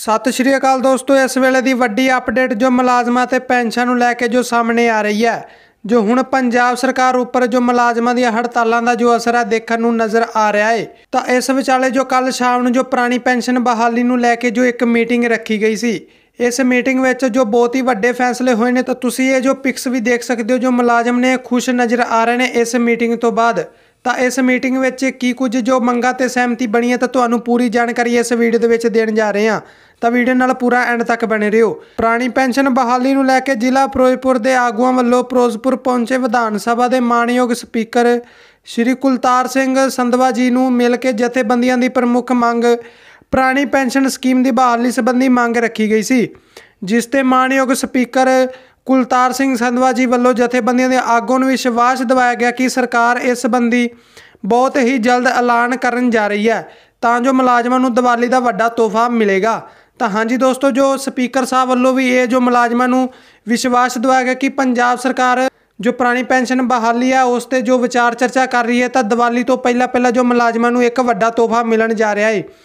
ਸਤਿ ਸ਼੍ਰੀ ਅਕਾਲ ਦੋਸਤੋ ਇਸ ਵੇਲੇ ਦੀ ਵੱਡੀ ਅਪਡੇਟ ਜੋ ਮੁਲਾਜ਼ਮਾਂ ਤੇ ਪੈਨਸ਼ਨ ਨੂੰ ਲੈ ਕੇ ਜੋ ਸਾਹਮਣੇ ਆ ਰਹੀ ਹੈ ਜੋ ਹੁਣ ਪੰਜਾਬ ਸਰਕਾਰ ਉੱਪਰ ਜੋ ਮੁਲਾਜ਼ਮਾਂ ਦੀਆਂ ਹੜਤਾਲਾਂ ਦਾ ਜੋ ਅਸਰ ਹੈ ਦੇਖਣ ਨੂੰ ਨਜ਼ਰ ਆ ਰਿਹਾ ਹੈ ਤਾਂ ਇਸ ਵਿਚਾਲੇ ਜੋ ਕੱਲ ਸ਼ਾਮ ਨੂੰ ਜੋ ਪੁਰਾਣੀ ਪੈਨਸ਼ਨ ਬਹਾਲੀ ਨੂੰ ਲੈ ਕੇ ਜੋ ਇੱਕ ਮੀਟਿੰਗ ਰੱਖੀ ਗਈ ਸੀ ਇਸ ਮੀਟਿੰਗ ਵਿੱਚ ਜੋ ਬਹੁਤ ਹੀ ਵੱਡੇ ਫੈਸਲੇ ਹੋਏ ਨੇ ਤਾਂ ਤੁਸੀਂ ਇਹ ਜੋ ਪਿਕਸ ਵੀ ਦੇਖ ਸਕਦੇ ਹੋ ਜੋ ਮੁਲਾਜ਼ਮ ਨੇ ਖੁਸ਼ ਨਜ਼ਰ ਆ ਰਹੇ ਨੇ ਇਸ ਮੀਟਿੰਗ ਤੋਂ ਬਾਅਦ ਤਾਂ ਇਸ ਮੀਟਿੰਗ ਵਿੱਚ ਕੀ ਕੁਝ ਜੋ ਮੰਗਾਂ ਤੇ ਸਹਿਮਤੀ ਬਣੀ ਹੈ ਤਾਂ ਤੁਹਾਨੂੰ ਪੂਰੀ ਜਾਣਕਾਰੀ ਇਸ ਵੀਡੀਓ ਦੇ ਵਿੱਚ ਦੇਣ ਜਾ ਰਹੇ ਹਾਂ ਤਾਂ ਵੀਡੀਓ ਨਾਲ ਪੂਰਾ ਐਂਡ ਤੱਕ ਬਣੇ ਰਹੋ ਪੁਰਾਣੀ ਪੈਨਸ਼ਨ ਬਹਾਲੀ ਨੂੰ ਲੈ ਕੇ ਜ਼ਿਲ੍ਹਾ ਫਿਰੋਜ਼ਪੁਰ ਦੇ ਆਗੂਆਂ ਵੱਲੋਂ ਫਿਰੋਜ਼ਪੁਰ ਪਹੁੰਚੇ ਵਿਧਾਨ ਸਭਾ ਦੇ ਮਾਨਯੋਗ ਸਪੀਕਰ ਸ਼੍ਰੀ ਕੁਲਤਾਰ ਸਿੰਘ ਸੰਧਵਾ ਜੀ ਨੂੰ ਮਿਲ ਕੇ ਜਥੇਬੰਦੀਆਂ ਦੀ ਪ੍ਰਮੁੱਖ ਮੰਗ ਪੁਰਾਣੀ ਪੈਨਸ਼ਨ ਸਕੀਮ ਦੀ ਬਹਾਲੀ ਸੰਬੰਧੀ ਮੰਗ ਰੱਖੀ ਗਈ ਸੀ ਜਿਸ ਤੇ ਮਾਨਯੋਗ ਸਪੀਕਰ ਕੁਲਤਾਰ ਸਿੰਘ ਸੰਧਵਾ ਜੀ ਵੱਲੋਂ ਜਥੇਬੰਦੀਆਂ ਦੇ ਆਗੂਆਂ ਨੂੰ ਵਿਸ਼ਵਾਸ ਦਿਵਾਇਆ ਗਿਆ ਕਿ ਸਰਕਾਰ ਇਸ ਸੰਬੰਧੀ ਬਹੁਤ ਹੀ ਜਲਦ ਐਲਾਨ ਕਰਨ ਜਾ ਰਹੀ ਹੈ ਤਾਂ ਜੋ ਮੁਲਾਜ਼ਮਾਂ ਨੂੰ ਦੀਵਾਲੀ ਦਾ ਵੱਡਾ ਤੋਹਫਾ ਮਿਲੇਗਾ ਤਾਂ ਹਾਂਜੀ ਦੋਸਤੋ ਜੋ ਸਪੀਕਰ ਸਾਹਿਬ ਵੱਲੋਂ ਵੀ ਇਹ ਜੋ ਮੁਲਾਜ਼ਮਾਂ ਨੂੰ ਵਿਸ਼ਵਾਸ ਦਿਵਾਇਆ ਗਿਆ ਕਿ ਪੰਜਾਬ ਸਰਕਾਰ ਜੋ ਪੁਰਾਣੀ ਪੈਨਸ਼ਨ ਬਹਾਲੀ ਆ ਉਸ ਤੇ ਜੋ ਵਿਚਾਰ ਚਰਚਾ ਕਰ ਰਹੀ ਹੈ ਤਾਂ ਦੀਵਾਲੀ ਤੋਂ ਪਹਿਲਾਂ ਪਹਿਲਾਂ ਜੋ ਮੁਲਾਜ਼ਮਾਂ ਨੂੰ ਇੱਕ ਵੱਡਾ ਤੋਹਫਾ ਮਿਲਣ ਜਾ ਰਿਹਾ ਹੈ